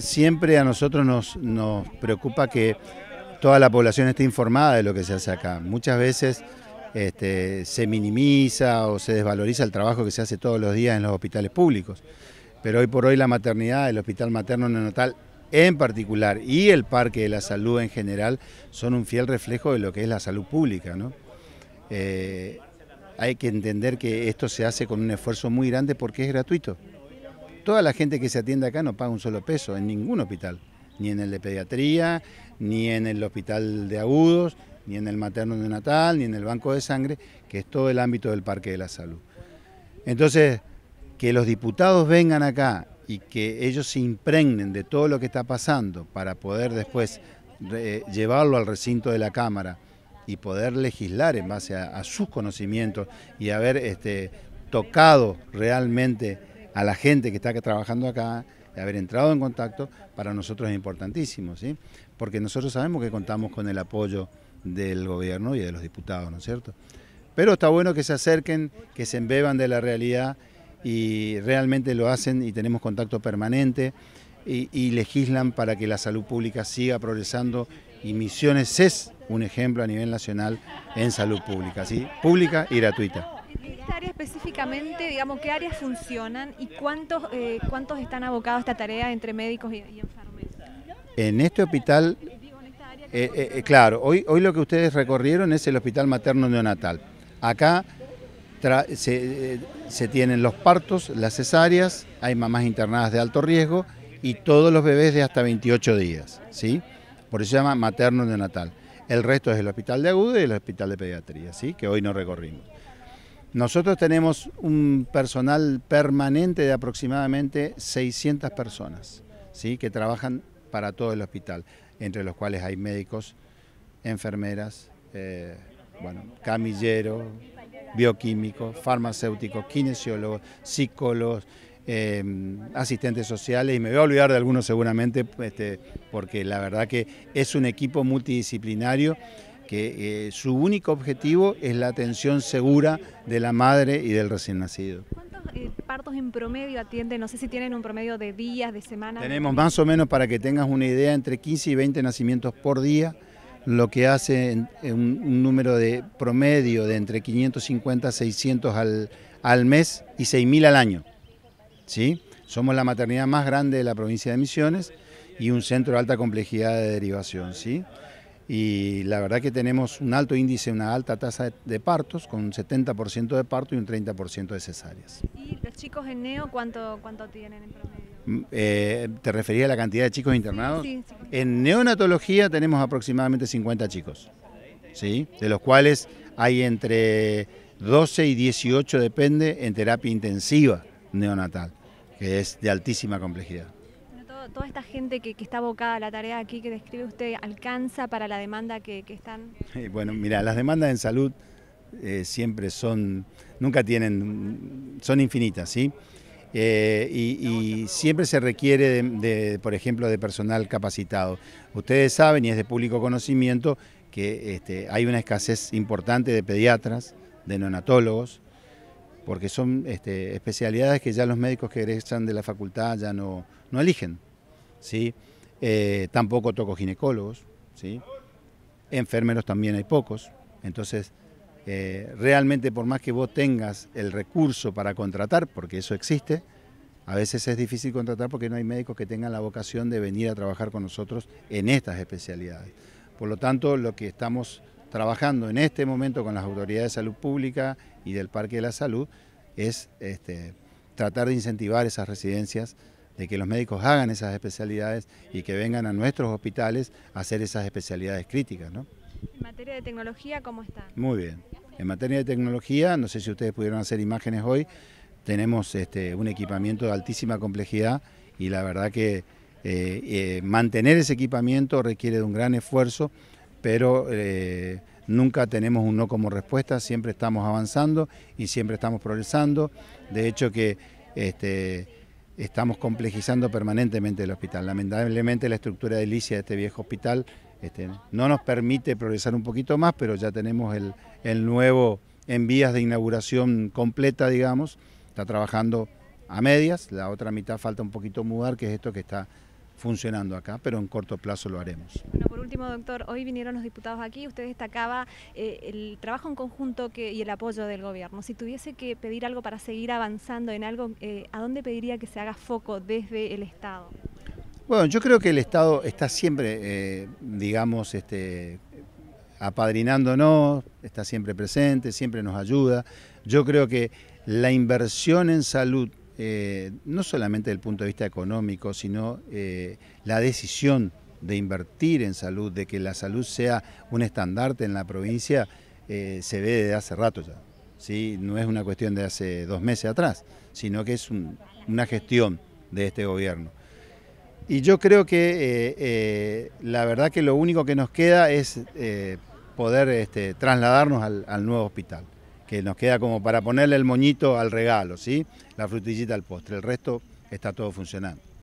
siempre a nosotros nos, nos preocupa que toda la población esté informada de lo que se hace acá. Muchas veces este, se minimiza o se desvaloriza el trabajo que se hace todos los días en los hospitales públicos. Pero hoy por hoy la maternidad, el hospital materno neonatal en particular y el parque de la salud en general son un fiel reflejo de lo que es la salud pública. Eh, hay que entender que esto se hace con un esfuerzo muy grande porque es gratuito. Toda la gente que se atiende acá no paga un solo peso en ningún hospital, ni en el de pediatría, ni en el hospital de agudos, ni en el materno de natal, ni en el banco de sangre, que es todo el ámbito del Parque de la Salud. Entonces, que los diputados vengan acá y que ellos se impregnen de todo lo que está pasando para poder después eh, llevarlo al recinto de la Cámara y poder legislar en base a, sus conocimientos y haber este, tocado realmente a la gente que está trabajando acá, de haber entrado en contacto, para nosotros es importantísimo, ¿sí? Porque nosotros sabemos que contamos con el apoyo del gobierno y de los diputados, ¿no es cierto? Pero está bueno que se acerquen, que se embeban de la realidad y realmente lo hacen y tenemos contacto permanente y, legislan para que la salud pública siga progresando y Misiones es un ejemplo a nivel nacional en salud pública, ¿sí? Pública y gratuita específicamente, digamos, qué áreas funcionan y cuántos, eh, cuántos están abocados a esta tarea entre médicos y, enfermeras. enfermeros? En este hospital, eh, eh, claro, hoy, hoy lo que ustedes recorrieron es el hospital materno neonatal. Acá se, se tienen los partos, las cesáreas, hay mamás internadas de alto riesgo y todos los bebés de hasta 28 días, ¿sí? Por eso se llama materno neonatal. El resto es el hospital de agudo y el hospital de pediatría, ¿sí? que hoy no recorrimos. Nosotros tenemos un personal permanente de aproximadamente 600 personas ¿sí? que trabajan para todo el hospital, entre los cuales hay médicos, enfermeras, eh, bueno, camilleros, bioquímicos, farmacéuticos, kinesiólogos, psicólogos, em, asistentes sociales y me voy a olvidar de algunos seguramente este, porque la verdad que es un equipo multidisciplinario que eh, su único objetivo es la atención segura de la madre y del recién nacido. ¿Cuántos eh, partos en promedio atienden? No sé si tienen un promedio de días, de semanas. Tenemos más o menos, para que tengas una idea, entre 15 y 20 nacimientos por día, lo que hace un, número de promedio de entre 550 600 al, mes y 6.000 al año. ¿sí? Somos la maternidad más grande de la provincia de Misiones y un centro de alta complejidad de derivación. ¿sí? y la verdad que tenemos un alto índice, una alta tasa de partos, con un 70% de parto y un 30% de cesáreas. ¿Y los chicos en NEO cuánto, cuánto tienen en promedio? Mm, eh, ¿Te refería a la cantidad de chicos internados? En neonatología tenemos aproximadamente 50 chicos, ¿sí? de los cuales hay entre 12 y 18, depende, en terapia intensiva neonatal, que es de altísima complejidad toda esta gente que, está abocada a la tarea aquí que describe usted, ¿alcanza para la demanda que, están? bueno, mira, las demandas en salud eh, siempre son, nunca tienen, son infinitas, ¿sí? Eh, y, siempre se requiere, de, por ejemplo, de personal capacitado. Ustedes saben, y es de público conocimiento, que este, hay una escasez importante de pediatras, de neonatólogos, porque son este, especialidades que ya los médicos que egresan de la facultad ya no eligen. ¿sí? Eh, tampoco toco ginecólogos, ¿sí? enfermeros también hay pocos, entonces eh, realmente por más que vos tengas el recurso para contratar, porque eso existe, a veces es difícil contratar porque no hay médicos que tengan la vocación de venir a trabajar con nosotros en estas especialidades. Por lo tanto, lo que estamos trabajando en este momento con las autoridades de salud pública y del Parque de la Salud es este, tratar de incentivar esas residencias de que los médicos hagan esas especialidades y que vengan a nuestros hospitales a hacer esas especialidades críticas. ¿no? En materia de tecnología, ¿cómo está? Muy bien. En materia de tecnología, no sé si ustedes pudieron hacer imágenes hoy, tenemos este, un equipamiento de altísima complejidad y la verdad que eh, eh, mantener ese equipamiento requiere de un gran esfuerzo, pero eh, nunca tenemos un no como respuesta, siempre estamos avanzando y siempre estamos progresando. De hecho que este, estamos complejizando permanentemente el hospital. Lamentablemente la estructura delicia de este viejo hospital este, no nos permite progresar un poquito más, pero ya tenemos el, el nuevo en vías de inauguración completa, digamos, está trabajando a medias, la otra mitad falta un poquito mudar, que es esto que está funcionando acá, pero en corto plazo lo haremos. Bueno, por último, doctor, hoy vinieron los diputados aquí, usted destacaba eh, el trabajo en conjunto que, y el apoyo del gobierno. Si tuviese que pedir algo para seguir avanzando en algo, eh, ¿a dónde pediría que se haga foco desde el Estado? Bueno, yo creo que el Estado está siempre, eh, digamos, este, apadrinándonos, está siempre presente, siempre nos ayuda. Yo creo que la inversión en salud eh, no solamente desde el punto de vista económico, sino eh, la decisión de invertir en salud, de que la salud sea un estandarte en la provincia, eh, se ve desde hace rato ya. ¿sí? No es una cuestión de hace dos meses atrás, sino que es una gestión de este gobierno. Y yo creo que la verdad que lo único que nos queda es poder este, trasladarnos al nuevo hospital que nos queda como para ponerle el moñito al regalo, ¿sí? La frutillita al postre, el resto está todo funcionando.